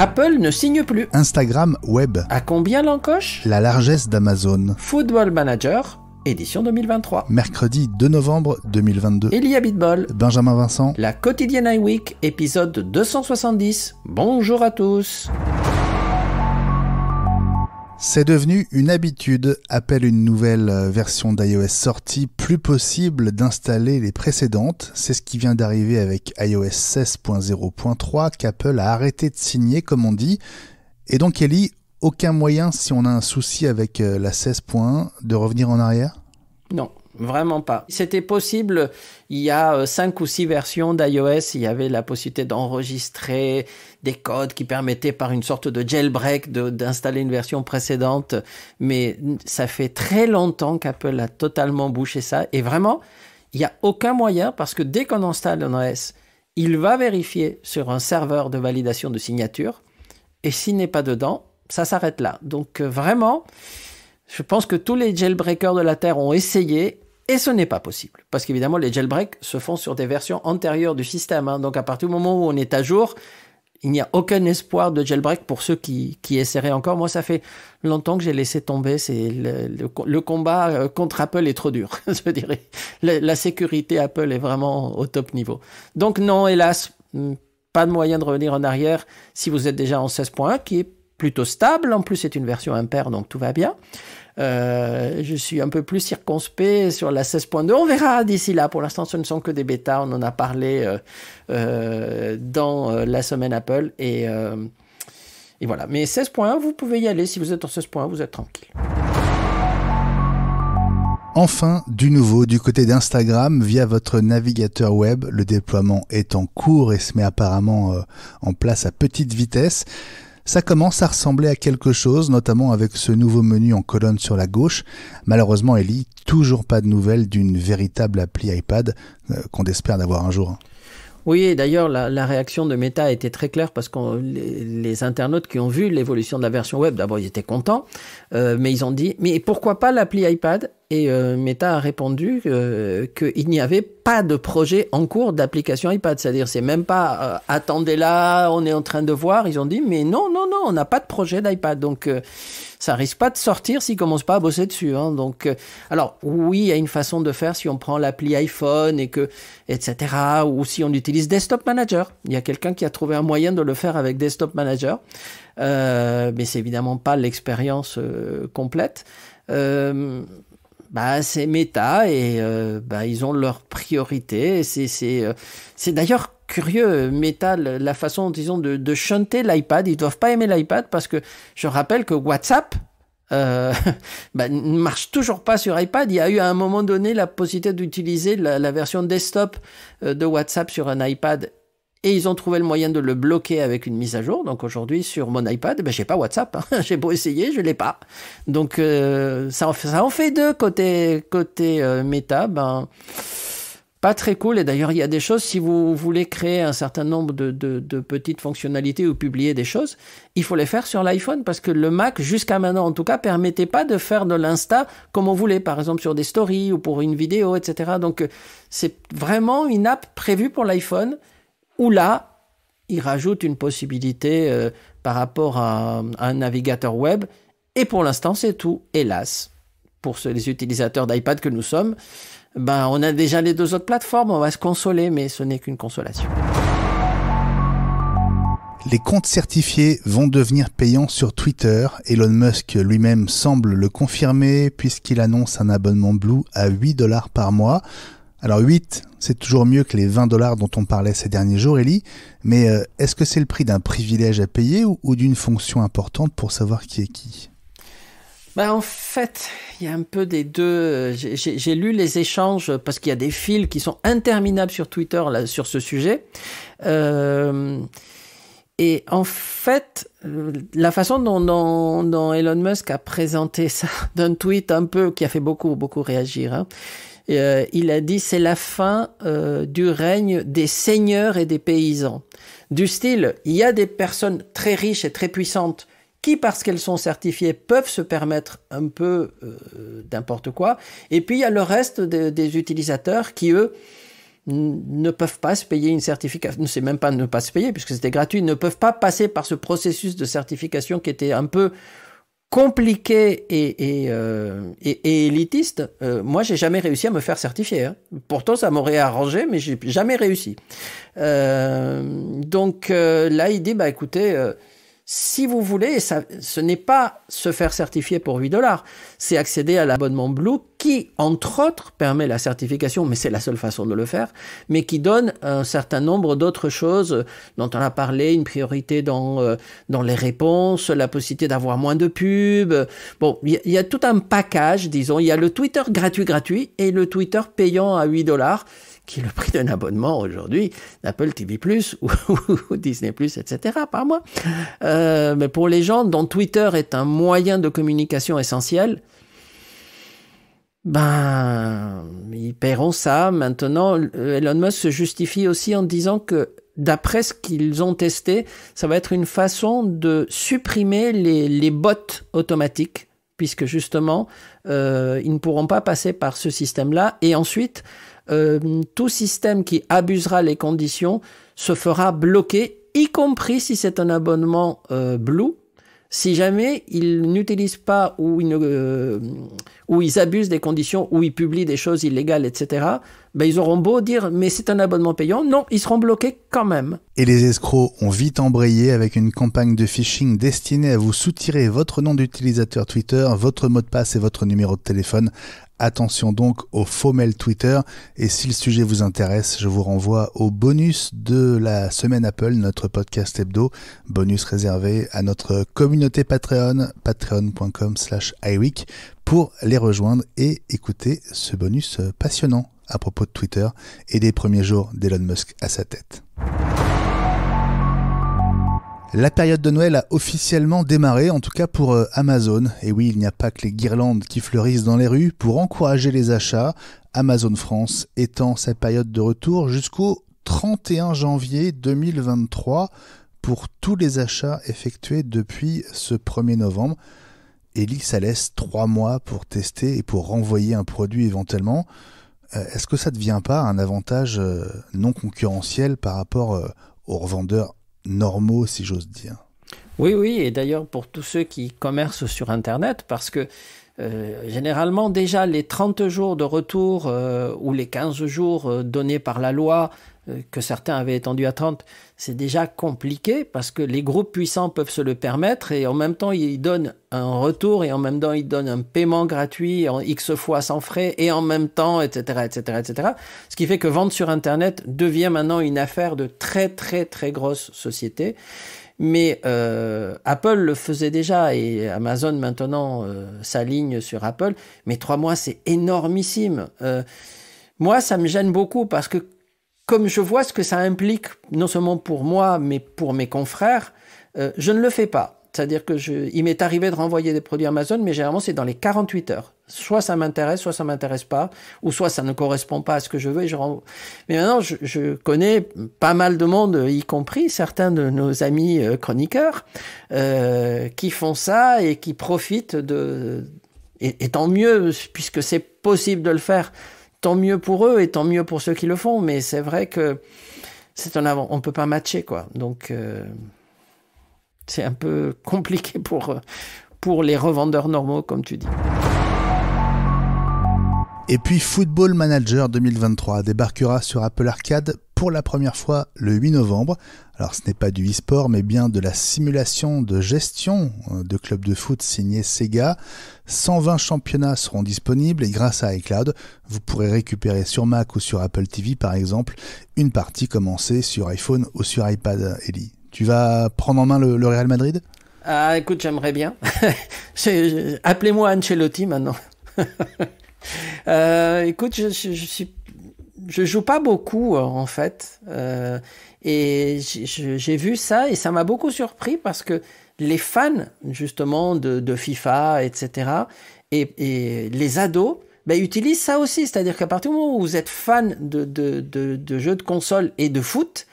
Apple ne signe plus. Instagram Web. À combien l'encoche La largesse d'Amazon. Football Manager, édition 2023. Mercredi 2 novembre 2022. Elia Bitball. Benjamin Vincent. La quotidienne iWeek, épisode 270. Bonjour à tous. C'est devenu une habitude, appelle une nouvelle euh, version d'iOS sortie, plus possible d'installer les précédentes. C'est ce qui vient d'arriver avec iOS 16.0.3 qu'Apple a arrêté de signer, comme on dit. Et donc Ellie, aucun moyen, si on a un souci avec euh, la 16.1, de revenir en arrière Non, Vraiment pas. C'était possible il y a euh, cinq ou six versions d'iOS. Il y avait la possibilité d'enregistrer des codes qui permettaient par une sorte de jailbreak d'installer une version précédente. Mais ça fait très longtemps qu'Apple a totalement bouché ça. Et vraiment, il n'y a aucun moyen parce que dès qu'on installe un OS, il va vérifier sur un serveur de validation de signature. Et s'il n'est pas dedans, ça s'arrête là. Donc euh, vraiment, je pense que tous les jailbreakers de la Terre ont essayé et ce n'est pas possible, parce qu'évidemment, les jailbreaks se font sur des versions antérieures du système. Hein. Donc à partir du moment où on est à jour, il n'y a aucun espoir de jailbreak pour ceux qui, qui essaieraient encore. Moi, ça fait longtemps que j'ai laissé tomber. C'est le, combat euh, contre Apple est trop dur, je dirais. La, sécurité Apple est vraiment au top niveau. Donc non, hélas, hmm, pas de moyen de revenir en arrière si vous êtes déjà en 16.1, qui est plutôt stable. En plus, c'est une version impaire, donc tout va bien. Euh, je suis un peu plus circonspect sur la 16.2. On verra d'ici là. Pour l'instant, ce ne sont que des bêtas. On en a parlé euh, euh, dans la semaine Apple. Et, et voilà. Mais 16.1, vous pouvez y aller. Si vous êtes en 16.1, vous êtes tranquille. Enfin, du nouveau du côté d'Instagram via votre navigateur web. Le déploiement est en cours et se met apparemment en place à petite vitesse. Ça commence à ressembler à quelque chose, notamment avec ce nouveau menu en colonne sur la gauche. Malheureusement, Ellie, toujours pas de nouvelles d'une véritable appli iPad euh, qu'on espère d'avoir un jour. Oui, et d'ailleurs, la, réaction de Meta était très claire parce que les, internautes qui ont vu l'évolution de la version web, d'abord, ils étaient contents, euh, mais ils ont dit, mais pourquoi pas l'appli iPad et euh, Meta a répondu euh, qu'il n'y avait pas de projet en cours d'application iPad. C'est-à-dire, c'est même pas euh, attendez là, on est en train de voir. Ils ont dit mais non, non, non, on n'a pas de projet d'iPad. Donc euh, ça risque pas de sortir s'ils commencent pas à bosser dessus. Hein. Donc, alors oui, il y a une façon de faire si on prend l'appli iPhone et que etc. Ou si on utilise Desktop Manager. Il y a quelqu'un qui a trouvé un moyen de le faire avec Desktop Manager, mais c'est évidemment pas l'expérience complète. Euh, bah, c'est méta et euh, bah, ils ont leurs priorités. C'est euh, c'est d'ailleurs curieux, Meta, la façon, disons, de, de chanter l'iPad. Ils doivent pas aimer l'iPad parce que je rappelle que WhatsApp, euh, bah, ne marche toujours pas sur iPad. Il y a eu à un moment donné la possibilité d'utiliser la, la, version desktop de WhatsApp sur un iPad et ils ont trouvé le moyen de le bloquer avec une mise à jour. Donc aujourd'hui, sur mon iPad, ben, j'ai pas WhatsApp. Hein. j'ai beau essayer, je l'ai pas. Donc euh, ça, en fait, deux côté, côté euh, méta. Ben, pas très cool. Et d'ailleurs, il y a des choses, si vous voulez créer un certain nombre de, de petites fonctionnalités ou publier des choses, il faut les faire sur l'iPhone parce que le Mac, jusqu'à maintenant en tout cas, permettait pas de faire de l'Insta comme on voulait, par exemple sur des stories ou pour une vidéo, etc. Donc, euh, c'est vraiment une app prévue pour l'iPhone où là, il rajoute une possibilité euh, par rapport à, un navigateur web. Et pour l'instant, c'est tout, hélas. Pour ceux, les utilisateurs d'iPad que nous sommes, ben, on a déjà les deux autres plateformes, on va se consoler, mais ce n'est qu'une consolation. Les comptes certifiés vont devenir payants sur Twitter. Elon Musk lui-même semble le confirmer puisqu'il annonce un abonnement Blue à 8 dollars par mois. Alors 8, c'est toujours mieux que les 20 dollars dont on parlait ces derniers jours, Ellie, mais euh, est-ce que c'est le prix d'un privilège à payer ou, d'une fonction importante pour savoir qui est qui ben en fait, il y a un peu des deux. Euh, j'ai lu les échanges parce qu'il y a des fils qui sont interminables sur Twitter sur ce sujet. Euh, et en fait, la façon dont, Elon Musk a présenté ça, d'un tweet un peu qui a fait beaucoup, beaucoup réagir, hein, euh, il a dit c'est la fin euh, du règne des seigneurs et des paysans. Du style, il y a des personnes très riches et très puissantes qui, parce qu'elles sont certifiées, peuvent se permettre un peu d'importe euh, quoi. Et puis il y a le reste des utilisateurs qui, eux, ne peuvent pas se payer une certification, c'est même pas ne pas se payer puisque c'était gratuit, ne peuvent pas passer par ce processus de certification qui était un peu compliqué et, et, euh, et, élitiste, euh, moi j'ai jamais réussi à me faire certifier. Hein. Pourtant ça m'aurait arrangé, mais j'ai jamais réussi. Euh, donc là il dit bah écoutez, si vous voulez, ça, ce n'est pas se faire certifier pour 8 dollars, c'est accéder à l'abonnement Blue qui, entre autres, permet la certification, mais c'est la seule façon de le faire, mais qui donne un certain nombre d'autres choses dont on a parlé, une priorité dans, euh, dans les réponses, la possibilité d'avoir moins de pubs. Bon, il y, y, a tout un package, disons, il y a le Twitter gratuit gratuit et le Twitter payant à 8 dollars qui est le prix d'un abonnement aujourd'hui d'Apple TV+, ou, ou Disney+, etc. par mois. Euh, mais pour les gens dont Twitter est un moyen de communication essentiel, ben, ils paieront ça. Maintenant, Elon Musk se justifie aussi en disant que d'après ce qu'ils ont testé, ça va être une façon de supprimer les, les bots automatiques, puisque justement, euh, ils ne pourront pas passer par ce système-là. Et ensuite, euh, tout système qui abusera les conditions se fera bloquer, y compris si c'est un abonnement euh, Blue. Si jamais ils n'utilisent pas ou ils, euh, ou ils abusent des conditions, ou ils publient des choses illégales, etc., ben, ils auront beau dire mais c'est un abonnement payant, non, ils seront bloqués quand même. Et les escrocs ont vite embrayé avec une campagne de phishing destinée à vous soutirer votre nom d'utilisateur Twitter, votre mot de passe et votre numéro de téléphone. Attention donc aux faux mails Twitter et si le sujet vous intéresse, je vous renvoie au bonus de la semaine Apple, notre podcast hebdo, bonus réservé à notre communauté Patreon, patreon.com slash iWeek pour les rejoindre et écouter ce bonus passionnant à propos de Twitter et des premiers jours d'Elon Musk à sa tête. La période de Noël a officiellement démarré, en tout cas pour euh, Amazon. Et oui, il n'y a pas que les guirlandes qui fleurissent dans les rues. Pour encourager les achats, Amazon France étend sa période de retour jusqu'au 31 janvier 2023 pour tous les achats effectués depuis ce 1er novembre. Et ça laisse trois mois pour tester et pour renvoyer un produit éventuellement. Euh, est-ce que ça ne devient pas un avantage euh, non concurrentiel par rapport euh, aux revendeurs normaux, si j'ose dire Oui, oui, et d'ailleurs pour tous ceux qui commercent sur Internet, parce que généralement déjà les 30 jours de retour ou les 15 jours donnés par la loi euh, que certains avaient étendu à 30, c'est déjà compliqué parce que les groupes puissants peuvent se le permettre et en même temps ils donnent un retour et en même temps ils donnent un paiement gratuit en X fois sans frais et en même temps, etc., etc., etc. Ce qui fait que vendre sur Internet devient maintenant une affaire de très, très, très grosse société. Mais euh, Apple le faisait déjà et Amazon maintenant euh, s'aligne sur Apple. Mais trois mois, c'est énormissime. moi, ça me gêne beaucoup parce que comme je vois ce que ça implique, non seulement pour moi, mais pour mes confrères, euh, je ne le fais pas. C'est-à-dire que il m'est arrivé de renvoyer des produits Amazon, mais généralement c'est dans les 48 heures. Soit ça m'intéresse, soit ça m'intéresse pas, ou soit ça ne correspond pas à ce que je veux Mais maintenant, je, connais pas mal de monde, euh, y compris certains de nos amis euh, chroniqueurs, qui font ça et qui profitent de, et, et tant mieux puisque c'est possible de le faire tant mieux pour eux et tant mieux pour ceux qui le font, mais c'est vrai que c'est un avant, on peut pas matcher quoi. Donc euh, c'est un peu compliqué pour euh, pour les revendeurs normaux comme tu dis. Et puis Football Manager 2023 débarquera sur Apple Arcade pour la première fois le 8 novembre. Alors ce n'est pas du e-sport mais bien de la simulation de gestion euh, de club de foot signé Sega. 120 championnats seront disponibles et grâce à iCloud, vous pourrez récupérer sur Mac ou sur Apple TV par exemple une partie commencée sur iPhone ou sur iPad Ellie. Tu vas prendre en main le Real Madrid Ah écoute, j'aimerais bien. Appelez-moi Ancelotti maintenant. Euh, écoute, je, joue pas beaucoup euh, en fait, euh, et j'ai vu ça et ça m'a beaucoup surpris parce que les fans justement de, FIFA, etc., et, les ados. Ben, utilisent ça aussi, c'est-à-dire qu'à partir du moment où vous êtes fan de jeux de console et de foot,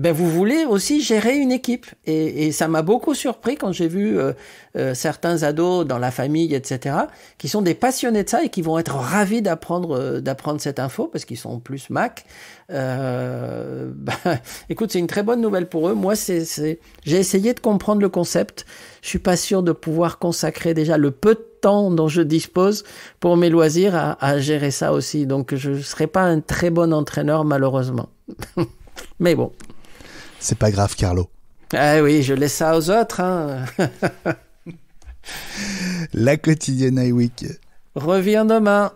ben vous voulez aussi gérer une équipe. Et, et ça m'a beaucoup surpris quand j'ai vu euh, euh, certains ados dans la famille, etc., qui sont des passionnés de ça et qui vont être ravis d'apprendre euh, d'apprendre cette info parce qu'ils sont plus Mac. Ben, écoute, c'est une très bonne nouvelle pour eux. Moi, c'est j'ai essayé de comprendre le concept. Je suis pas sûr de pouvoir consacrer déjà le peu de temps dont je dispose pour mes loisirs à, à gérer ça aussi. Donc, je serai pas un très bon entraîneur malheureusement. Mais bon, c'est pas grave, Carlo. Ah oui, je laisse ça aux autres. Hein. La quotidienne Week Reviens demain.